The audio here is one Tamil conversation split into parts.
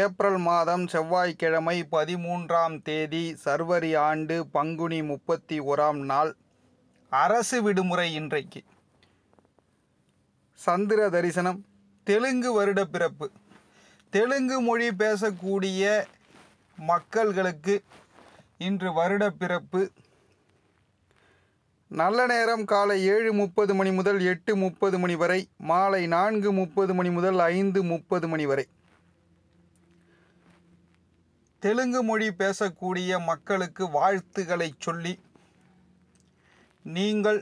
ஏப்ரல் மாதம் செவ்வாய்க்கிழமை பதிமூன்றாம் தேதி சர்வரி ஆண்டு பங்குனி முப்பத்தி ஓராம் நாள் அரசு விடுமுறை இன்றைக்கு சந்திர தரிசனம் தெலுங்கு வருட பிறப்பு தெலுங்கு மொழி பேசக்கூடிய மக்கள்களுக்கு இன்று வருட பிறப்பு நல்ல நேரம் காலை ஏழு முப்பது மணி முதல் எட்டு முப்பது மணி வரை மாலை நான்கு முப்பது மணி முதல் ஐந்து முப்பது மணி வரை தெலுங்கு மொழி பேசக்கூடிய மக்களுக்கு வாழ்த்துக்களை சொல்லி நீங்கள்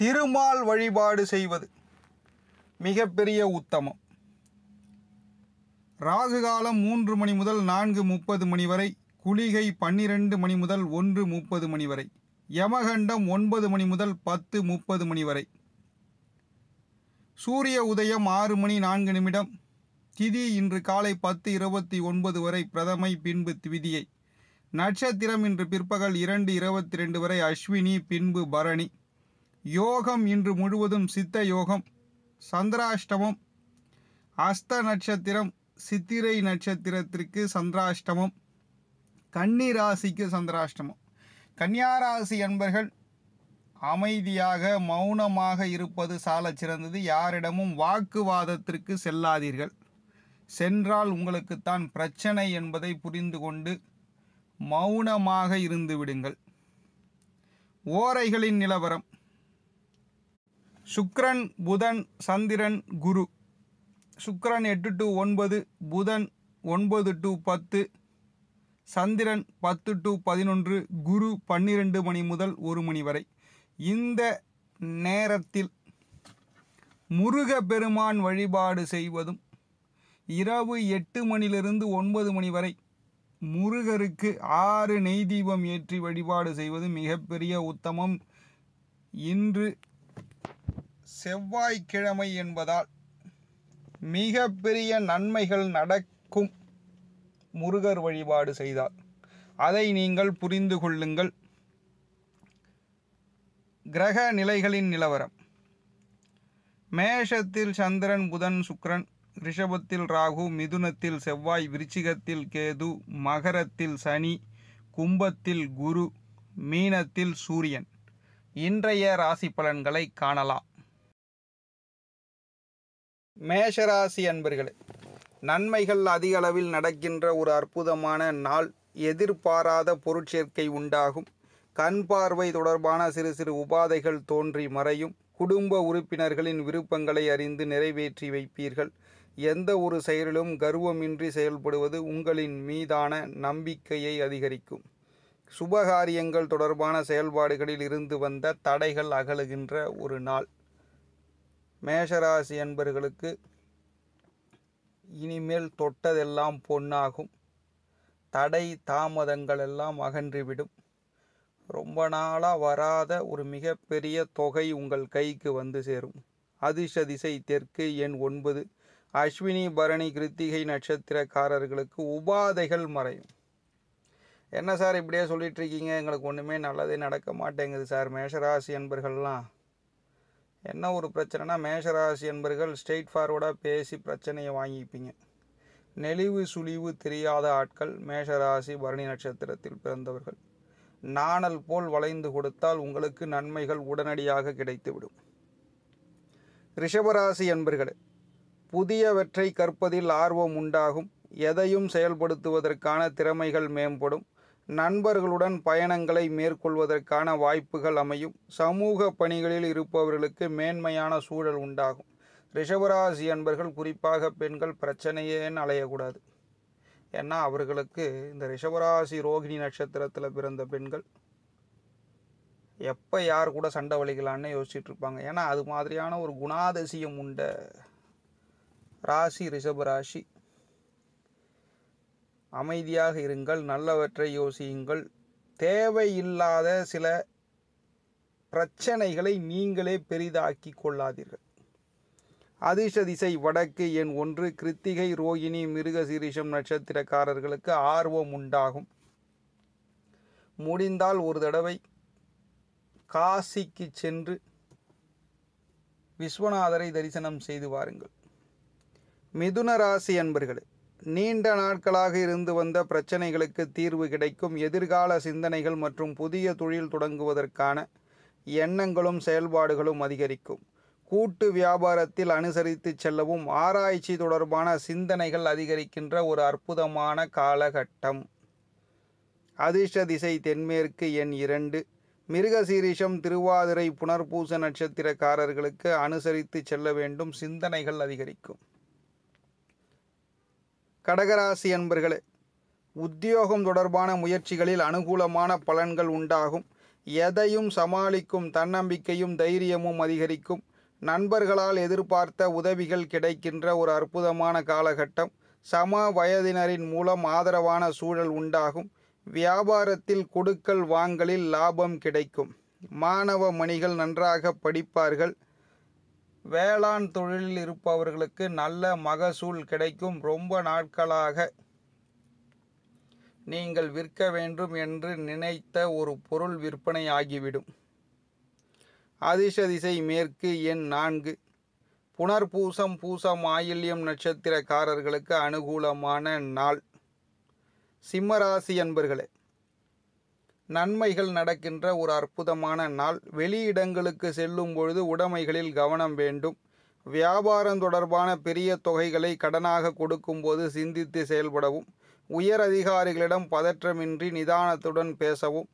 திருமால் வழிபாடு செய்வது மிகப்பெரிய உத்தமம் ராகு காலம் மூன்று மணி முதல் நான்கு முப்பது மணி வரை குளிகை பன்னிரெண்டு மணி முதல் ஒன்று முப்பது மணி வரை யமகண்டம் ஒன்பது மணி முதல் பத்து முப்பது மணி வரை சூரிய உதயம் ஆறு மணி நான்கு நிமிடம் திதி இன்று காலை பத்து இருபத்தி ஒன்பது வரை பிரதமை பின்பு திவிதியை நட்சத்திரம் இன்று பிற்பகல் இரண்டு இருபத்தி ரெண்டு வரை அஸ்வினி பின்பு பரணி யோகம் இன்று முழுவதும் சித்த யோகம் சந்திராஷ்டமம் அஸ்த நட்சத்திரம் சித்திரை நட்சத்திரத்திற்கு சந்திராஷ்டமம் கன்னி ராசிக்கு சந்திராஷ்டமம் கன்னியாராசி என்பர்கள் அமைதியாக மௌனமாக இருப்பது சால சிறந்தது யாரிடமும் வாக்குவாதத்திற்கு செல்லாதீர்கள் சென்றால் உங்களுக்குத்தான் பிரச்சனை என்பதை புரிந்து கொண்டு மௌனமாக இருந்து விடுங்கள் ஓரைகளின் நிலவரம் சுக்ரன் புதன் சந்திரன் குரு சுக்ரன் எட்டு டு ஒன்பது புதன் ஒன்பது டு பத்து சந்திரன் பத்து டு பதினொன்று குரு பன்னிரெண்டு மணி முதல் ஒரு மணி வரை இந்த நேரத்தில் முருக பெருமான் வழிபாடு செய்வதும் இரவு எட்டு மணிலிருந்து ஒன்பது மணி வரை முருகருக்கு ஆறு நெய் தீபம் ஏற்றி வழிபாடு செய்வது மிகப்பெரிய உத்தமம் இன்று செவ்வாய்க்கிழமை என்பதால் மிகப்பெரிய நன்மைகள் நடக்கும் முருகர் வழிபாடு செய்தார் அதை நீங்கள் புரிந்து கொள்ளுங்கள் கிரக நிலைகளின் நிலவரம் மேஷத்தில் சந்திரன் புதன் சுக்ரன் ரிஷபத்தில் ராகு மிதுனத்தில் செவ்வாய் விருச்சிகத்தில் கேது மகரத்தில் சனி கும்பத்தில் குரு மீனத்தில் சூரியன் இன்றைய ராசி பலன்களை காணலாம் மேஷராசி அன்பர்களே நன்மைகள் அதிக அளவில் நடக்கின்ற ஒரு அற்புதமான நாள் எதிர்பாராத பொருட்சேர்க்கை உண்டாகும் கண் பார்வை தொடர்பான சிறு சிறு உபாதைகள் தோன்றி மறையும் குடும்ப உறுப்பினர்களின் விருப்பங்களை அறிந்து நிறைவேற்றி வைப்பீர்கள் எந்த ஒரு செயலிலும் கர்வமின்றி செயல்படுவது உங்களின் மீதான நம்பிக்கையை அதிகரிக்கும் சுபகாரியங்கள் தொடர்பான செயல்பாடுகளில் இருந்து வந்த தடைகள் அகலுகின்ற ஒரு நாள் மேஷராசி என்பர்களுக்கு இனிமேல் தொட்டதெல்லாம் பொன்னாகும் தடை தாமதங்கள் எல்லாம் அகன்றுவிடும் ரொம்ப நாளாக வராத ஒரு மிகப்பெரிய தொகை உங்கள் கைக்கு வந்து சேரும் அதிர்ஷ திசை தெற்கு எண் ஒன்பது அஸ்வினி பரணி கிருத்திகை நட்சத்திரக்காரர்களுக்கு உபாதைகள் மறையும் என்ன சார் இப்படியே சொல்லிகிட்ருக்கீங்க எங்களுக்கு ஒன்றுமே நல்லதே நடக்க மாட்டேங்குது சார் மேஷராசி என்பர்கள்லாம் என்ன ஒரு பிரச்சனைனா மேஷராசி என்பர்கள் ஸ்ட்ரெயிட் ஃபார்வர்டாக பேசி பிரச்சனையை வாங்கிப்பீங்க நெளிவு சுழிவு தெரியாத ஆட்கள் மேஷராசி பரணி நட்சத்திரத்தில் பிறந்தவர்கள் நாணல் போல் வளைந்து கொடுத்தால் உங்களுக்கு நன்மைகள் உடனடியாக கிடைத்துவிடும் ரிஷபராசி என்பர்களே புதியவற்றை கற்பதில் ஆர்வம் உண்டாகும் எதையும் செயல்படுத்துவதற்கான திறமைகள் மேம்படும் நண்பர்களுடன் பயணங்களை மேற்கொள்வதற்கான வாய்ப்புகள் அமையும் சமூக பணிகளில் இருப்பவர்களுக்கு மேன்மையான சூழல் உண்டாகும் ரிஷபராசி அன்பர்கள் குறிப்பாக பெண்கள் பிரச்சனையேன்னு அலையக்கூடாது ஏன்னா அவர்களுக்கு இந்த ரிஷபராசி ரோகிணி நட்சத்திரத்தில் பிறந்த பெண்கள் எப்போ யார் கூட சண்டை வலிக்கலான்னு யோசிச்சுட்ருப்பாங்க ஏன்னா அது மாதிரியான ஒரு குணாதிசயம் உண்ட ராசி ரிஷப ராசி அமைதியாக இருங்கள் நல்லவற்றை யோசியுங்கள் தேவையில்லாத சில பிரச்சனைகளை நீங்களே பெரிதாக்கி கொள்ளாதீர்கள் அதிர்ஷ திசை வடக்கு எண் ஒன்று கிருத்திகை ரோகிணி மிருகசீரிஷம் நட்சத்திரக்காரர்களுக்கு ஆர்வம் உண்டாகும் முடிந்தால் ஒரு தடவை காசிக்கு சென்று விஸ்வநாதரை தரிசனம் செய்து வாருங்கள் மிதுன ராசி அன்பர்களே நீண்ட நாட்களாக இருந்து வந்த பிரச்சனைகளுக்கு தீர்வு கிடைக்கும் எதிர்கால சிந்தனைகள் மற்றும் புதிய தொழில் தொடங்குவதற்கான எண்ணங்களும் செயல்பாடுகளும் அதிகரிக்கும் கூட்டு வியாபாரத்தில் அனுசரித்து செல்லவும் ஆராய்ச்சி தொடர்பான சிந்தனைகள் அதிகரிக்கின்ற ஒரு அற்புதமான காலகட்டம் அதிர்ஷ்ட திசை தென்மேற்கு எண் இரண்டு மிருகசீரிஷம் திருவாதிரை புனர்பூச நட்சத்திரக்காரர்களுக்கு அனுசரித்து செல்ல வேண்டும் சிந்தனைகள் அதிகரிக்கும் கடகராசி அன்பர்களே உத்தியோகம் தொடர்பான முயற்சிகளில் அனுகூலமான பலன்கள் உண்டாகும் எதையும் சமாளிக்கும் தன்னம்பிக்கையும் தைரியமும் அதிகரிக்கும் நண்பர்களால் எதிர்பார்த்த உதவிகள் கிடைக்கின்ற ஒரு அற்புதமான காலகட்டம் சம வயதினரின் மூலம் ஆதரவான சூழல் உண்டாகும் வியாபாரத்தில் கொடுக்கல் வாங்கலில் லாபம் கிடைக்கும் மாணவ மணிகள் நன்றாக படிப்பார்கள் வேளாண் தொழிலில் இருப்பவர்களுக்கு நல்ல மகசூல் கிடைக்கும் ரொம்ப நாட்களாக நீங்கள் விற்க வேண்டும் என்று நினைத்த ஒரு பொருள் விற்பனை ஆகிவிடும் அதிசதிசை மேற்கு எண் நான்கு புனர்பூசம் பூசம் ஆயில்யம் நட்சத்திரக்காரர்களுக்கு அனுகூலமான நாள் சிம்மராசி என்பர்களே நன்மைகள் நடக்கின்ற ஒரு அற்புதமான நாள் வெளியிடங்களுக்கு செல்லும் பொழுது உடைமைகளில் கவனம் வேண்டும் வியாபாரம் தொடர்பான பெரிய தொகைகளை கடனாக கொடுக்கும்போது சிந்தித்து செயல்படவும் உயர் அதிகாரிகளிடம் பதற்றமின்றி நிதானத்துடன் பேசவும்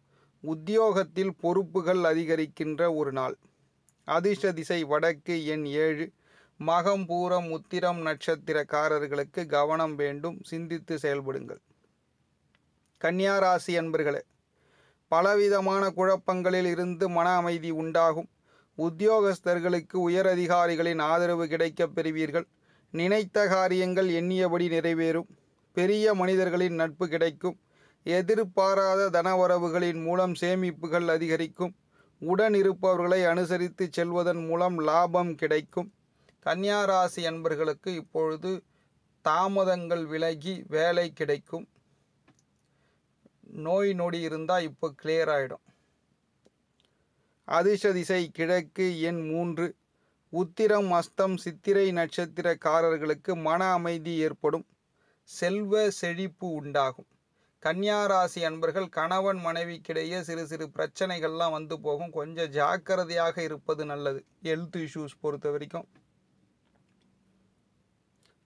உத்தியோகத்தில் பொறுப்புகள் அதிகரிக்கின்ற ஒரு நாள் அதிர்ஷ்ட திசை வடக்கு எண் ஏழு மகம் பூரம் உத்திரம் நட்சத்திரக்காரர்களுக்கு கவனம் வேண்டும் சிந்தித்து செயல்படுங்கள் கன்னியாராசி அன்பர்களே பலவிதமான குழப்பங்களில் இருந்து மன அமைதி உண்டாகும் உத்தியோகஸ்தர்களுக்கு உயரதிகாரிகளின் ஆதரவு கிடைக்கப் பெறுவீர்கள் நினைத்த காரியங்கள் எண்ணியபடி நிறைவேறும் பெரிய மனிதர்களின் நட்பு கிடைக்கும் எதிர்பாராத தனவரவுகளின் மூலம் சேமிப்புகள் அதிகரிக்கும் உடன் இருப்பவர்களை அனுசரித்து செல்வதன் மூலம் லாபம் கிடைக்கும் கன்னியாராசி அன்பர்களுக்கு இப்பொழுது தாமதங்கள் விலகி வேலை கிடைக்கும் நோய் நொடி இருந்தால் இப்போ கிளியர் ஆகிடும் அதிர்ஷ திசை கிழக்கு எண் மூன்று உத்திரம் அஸ்தம் சித்திரை நட்சத்திரக்காரர்களுக்கு மன அமைதி ஏற்படும் செல்வ செழிப்பு உண்டாகும் கன்னியாராசி அன்பர்கள் கணவன் மனைவிக்கிடையே சிறு சிறு பிரச்சனைகள்லாம் வந்து போகும் கொஞ்சம் ஜாக்கிரதையாக இருப்பது நல்லது ஹெல்த் இஷ்யூஸ் பொறுத்த வரைக்கும்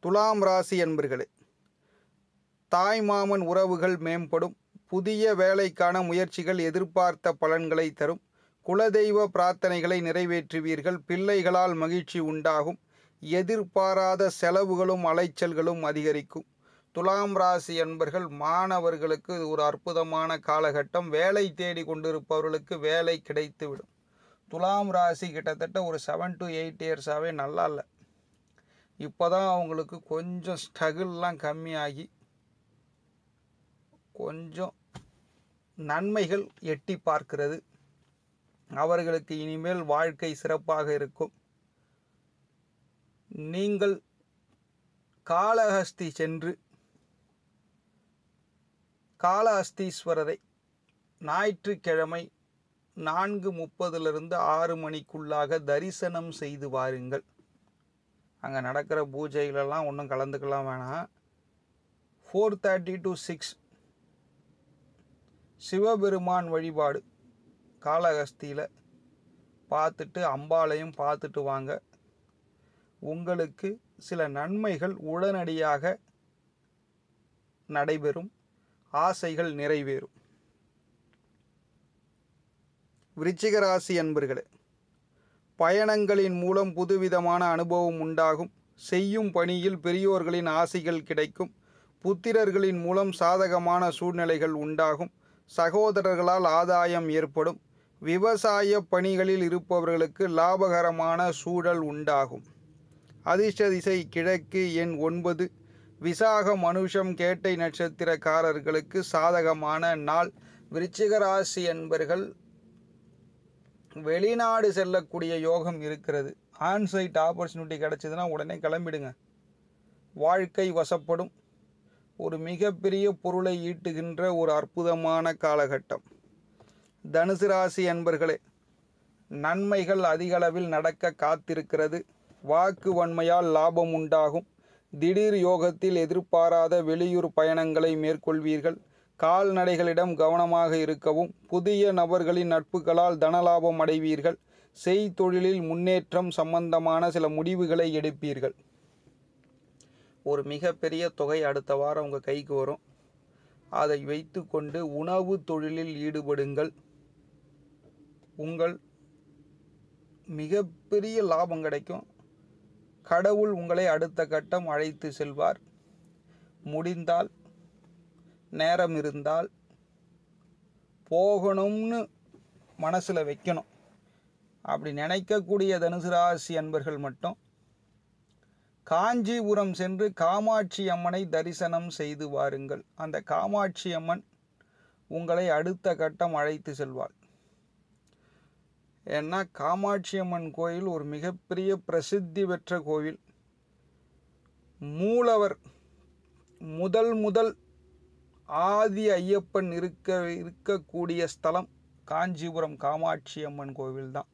துலாம் ராசி அன்பர்களே தாய் மாமன் உறவுகள் மேம்படும் புதிய வேலைக்கான முயற்சிகள் எதிர்பார்த்த பலன்களை தரும் குலதெய்வ பிரார்த்தனைகளை நிறைவேற்றுவீர்கள் பிள்ளைகளால் மகிழ்ச்சி உண்டாகும் எதிர்பாராத செலவுகளும் அலைச்சல்களும் அதிகரிக்கும் துலாம் ராசி என்பர்கள் மாணவர்களுக்கு ஒரு அற்புதமான காலகட்டம் வேலை தேடி கொண்டிருப்பவர்களுக்கு வேலை கிடைத்துவிடும் துலாம் ராசி கிட்டத்தட்ட ஒரு செவன் டு எயிட் இயர்ஸாகவே நல்லா இல்லை இப்போ தான் அவங்களுக்கு கொஞ்சம் ஸ்ட்ரகிள்லாம் கம்மியாகி கொஞ்சம் நன்மைகள் எட்டி பார்க்கிறது அவர்களுக்கு இனிமேல் வாழ்க்கை சிறப்பாக இருக்கும் நீங்கள் காளஹஸ்தி சென்று காளஹஸ்தீஸ்வரரை ஞாயிற்றுக்கிழமை நான்கு முப்பதுலேருந்து ஆறு மணிக்குள்ளாக தரிசனம் செய்து வாருங்கள் அங்கே நடக்கிற பூஜைகளெல்லாம் ஒன்றும் கலந்துக்கலாம் வேணாம் four thirty to six Sivaperuman வழிபாடு காளஹஸ்தியில் பார்த்துட்டு அம்பாலையும் பார்த்துட்டு வாங்க உங்களுக்கு சில நன்மைகள் உடனடியாக நடைபெறும் ஆசைகள் நிறைவேறும் விருச்சிகராசி அன்பர்களே பயணங்களின் மூலம் புதுவிதமான அனுபவம் உண்டாகும் செய்யும் பணியில் பெரியோர்களின் ஆசைகள் கிடைக்கும் புத்திரர்களின் மூலம் சாதகமான சூழ்நிலைகள் உண்டாகும் சகோதரர்களால் ஆதாயம் ஏற்படும் விவசாய பணிகளில் இருப்பவர்களுக்கு லாபகரமான சூழல் உண்டாகும் அதிர்ஷ்ட திசை கிழக்கு எண் ஒன்பது விசாக மனுஷம் கேட்டை நட்சத்திரக்காரர்களுக்கு சாதகமான நாள் விருச்சிகராசி என்பர்கள் வெளிநாடு செல்லக்கூடிய யோகம் இருக்கிறது ஆன்சைட் ஆப்பர்ச்சுனிட்டி கிடச்சிதுன்னா உடனே கிளம்பிடுங்க வாழ்க்கை வசப்படும் ஒரு மிகப்பெரிய பொருளை ஈட்டுகின்ற ஒரு அற்புதமான காலகட்டம் தனுசு ராசி அன்பர்களே நன்மைகள் அதிகளவில் நடக்க காத்திருக்கிறது வாக்கு வன்மையால் லாபம் உண்டாகும் திடீர் யோகத்தில் எதிர்பாராத வெளியூர் பயணங்களை மேற்கொள்வீர்கள் கால்நடைகளிடம் கவனமாக இருக்கவும் புதிய நபர்களின் நட்புகளால் தனலாபம் அடைவீர்கள் செய்தொழிலில் முன்னேற்றம் சம்பந்தமான சில முடிவுகளை எடுப்பீர்கள் ஒரு மிகப்பெரிய தொகை அடுத்த வாரம் உங்கள் கைக்கு வரும் அதை வைத்து கொண்டு உணவு தொழிலில் ஈடுபடுங்கள் உங்கள் மிகப்பெரிய லாபம் கிடைக்கும் கடவுள் உங்களை அடுத்த கட்டம் அழைத்து செல்வார் முடிந்தால் நேரம் இருந்தால் போகணும்னு மனசில் வைக்கணும் அப்படி நினைக்கக்கூடிய தனுசு ராசி அன்பர்கள் மட்டும் காஞ்சிபுரம் சென்று காமாட்சி அம்மனை தரிசனம் செய்து வாருங்கள் அந்த காமாட்சி அம்மன் உங்களை அடுத்த கட்டம் அழைத்து செல்வாள் ஏன்னா காமாட்சி அம்மன் கோயில் ஒரு மிகப்பெரிய பிரசித்தி பெற்ற கோவில் மூலவர் முதல் முதல் ஆதி ஐயப்பன் இருக்க இருக்கக்கூடிய ஸ்தலம் காஞ்சிபுரம் காமாட்சி அம்மன் கோவில் தான்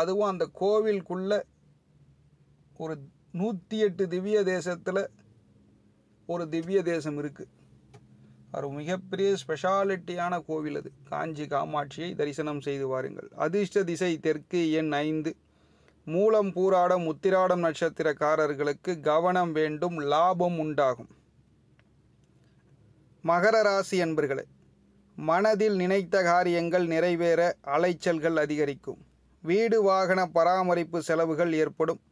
அதுவும் அந்த கோவிலுக்குள்ளே ஒரு நூற்றி எட்டு திவ்ய தேசத்தில் ஒரு திவ்ய தேசம் இருக்குது அது மிகப்பெரிய ஸ்பெஷாலிட்டியான கோவில் அது காஞ்சி காமாட்சியை தரிசனம் செய்து வாருங்கள் அதிர்ஷ்ட திசை தெற்கு எண் ஐந்து மூலம் பூராடம் உத்திராடம் நட்சத்திரக்காரர்களுக்கு கவனம் வேண்டும் லாபம் உண்டாகும் மகர ராசி என்பர்களே மனதில் நினைத்த காரியங்கள் நிறைவேற அலைச்சல்கள் அதிகரிக்கும் வீடு வாகன பராமரிப்பு செலவுகள் ஏற்படும்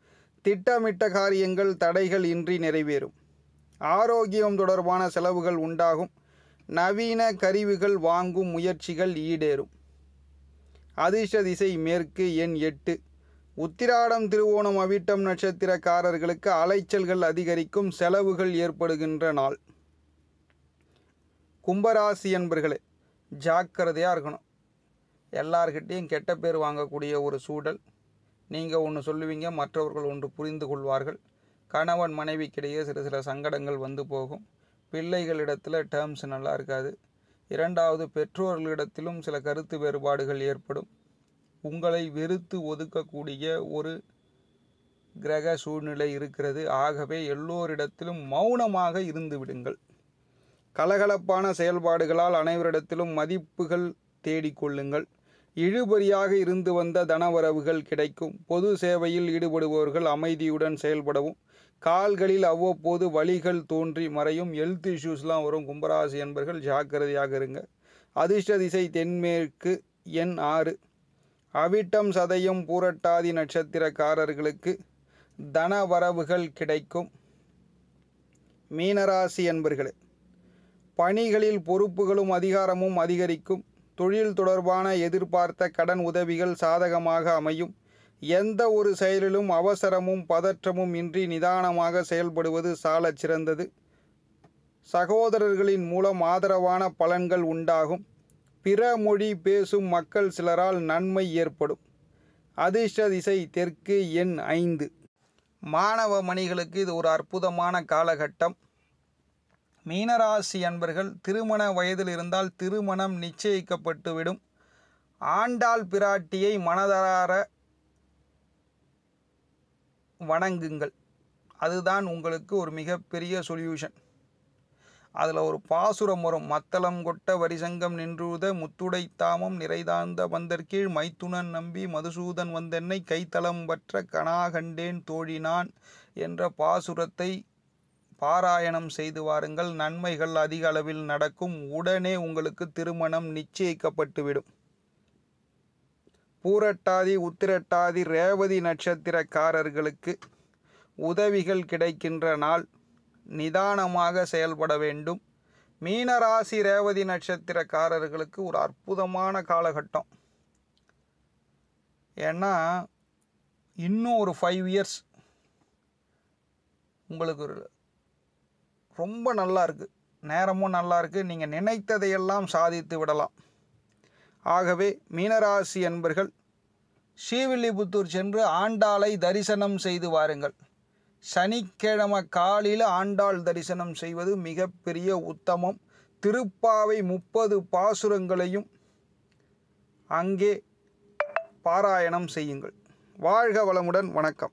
திட்டமிட்ட காரியங்கள் தடைகள் இன்றி நிறைவேறும் ஆரோக்கியம் தொடர்பான செலவுகள் உண்டாகும் நவீன கருவிகள் வாங்கும் முயற்சிகள் ஈடேறும் அதிர்ஷ்ட திசை மேற்கு எண் எட்டு உத்திராடம் திருவோணம் அவிட்டம் நட்சத்திரக்காரர்களுக்கு அலைச்சல்கள் அதிகரிக்கும் செலவுகள் ஏற்படுகின்ற நாள் கும்பராசி என்பர்களே ஜாக்கிரதையாக இருக்கணும் எல்லார்கிட்டேயும் கெட்ட பேர் வாங்கக்கூடிய ஒரு சூழல் நீங்கள் ஒன்று சொல்லுவீங்க மற்றவர்கள் ஒன்று புரிந்து கொள்வார்கள் கணவன் மனைவிக்கிடையே சில சில சங்கடங்கள் வந்து போகும் பிள்ளைகளிடத்தில் டேர்ம்ஸ் நல்லா இருக்காது இரண்டாவது பெற்றோர்களிடத்திலும் சில கருத்து வேறுபாடுகள் ஏற்படும் உங்களை வெறுத்து ஒதுக்கக்கூடிய ஒரு கிரக சூழ்நிலை இருக்கிறது ஆகவே எல்லோரிடத்திலும் மௌனமாக இருந்து விடுங்கள் கலகலப்பான செயல்பாடுகளால் அனைவரிடத்திலும் மதிப்புகள் தேடிக்கொள்ளுங்கள் இழுபறியாக இருந்து வந்த தனவரவுகள் கிடைக்கும் பொது சேவையில் ஈடுபடுபவர்கள் அமைதியுடன் செயல்படவும் கால்களில் அவ்வப்போது வழிகள் தோன்றி மறையும் ஹெல்த் இஷ்யூஸ்லாம் வரும் கும்பராசி என்பர்கள் ஜாக்கிரதையாக இருங்க அதிர்ஷ்ட திசை தென்மேற்கு எண் ஆறு அவிட்டம் சதையும் பூரட்டாதி நட்சத்திரக்காரர்களுக்கு தனவரவுகள் கிடைக்கும் மீனராசி என்பர்களே பணிகளில் பொறுப்புகளும் அதிகாரமும் அதிகரிக்கும் தொழில் தொடர்பான எதிர்பார்த்த கடன் உதவிகள் சாதகமாக அமையும் எந்த ஒரு செயலிலும் அவசரமும் பதற்றமும் இன்றி நிதானமாக செயல்படுவது சாலச் சிறந்தது சகோதரர்களின் மூலம் ஆதரவான பலன்கள் உண்டாகும் பிற மொழி பேசும் மக்கள் சிலரால் நன்மை ஏற்படும் அதிர்ஷ்ட திசை தெற்கு எண் ஐந்து மாணவ மணிகளுக்கு இது ஒரு அற்புதமான காலகட்டம் மீனராசி அன்பர்கள் திருமண வயதில் இருந்தால் திருமணம் நிச்சயிக்கப்பட்டுவிடும் ஆண்டாள் பிராட்டியை மனதார வணங்குங்கள் அதுதான் உங்களுக்கு ஒரு மிகப்பெரிய சொல்யூஷன் அதில் ஒரு பாசுரம் வரும் மத்தளம் கொட்ட வரிசங்கம் நின்றுத முத்துடை தாமம் நிறைதாந்த வந்தற்கீழ் மைத்துனன் நம்பி மதுசூதன் வந்தென்னை கைத்தளம் பற்ற கனாகண்டேன் தோழினான் என்ற பாசுரத்தை பாராயணம் செய்து வாருங்கள் நன்மைகள் அதிக அளவில் நடக்கும் உடனே உங்களுக்கு திருமணம் நிச்சயிக்கப்பட்டுவிடும் பூரட்டாதி உத்திரட்டாதி ரேவதி நட்சத்திரக்காரர்களுக்கு உதவிகள் கிடைக்கின்ற நாள் நிதானமாக செயல்பட வேண்டும் மீனராசி ரேவதி நட்சத்திரக்காரர்களுக்கு ஒரு அற்புதமான காலகட்டம் ஏன்னா இன்னும் ஒரு ஃபைவ் இயர்ஸ் உங்களுக்கு ரொம்ப நல்லா இருக்குது நேரமும் நல்லா இருக்குது நீங்கள் நினைத்ததையெல்லாம் சாதித்து விடலாம் ஆகவே மீனராசி அன்பர்கள் ஸ்ரீவில்லிபுத்தூர் சென்று ஆண்டாளை தரிசனம் செய்து வாருங்கள் சனிக்கிழமை காலையில் ஆண்டாள் தரிசனம் செய்வது மிகப்பெரிய உத்தமம் திருப்பாவை முப்பது பாசுரங்களையும் அங்கே பாராயணம் செய்யுங்கள் வாழ்க வளமுடன் வணக்கம்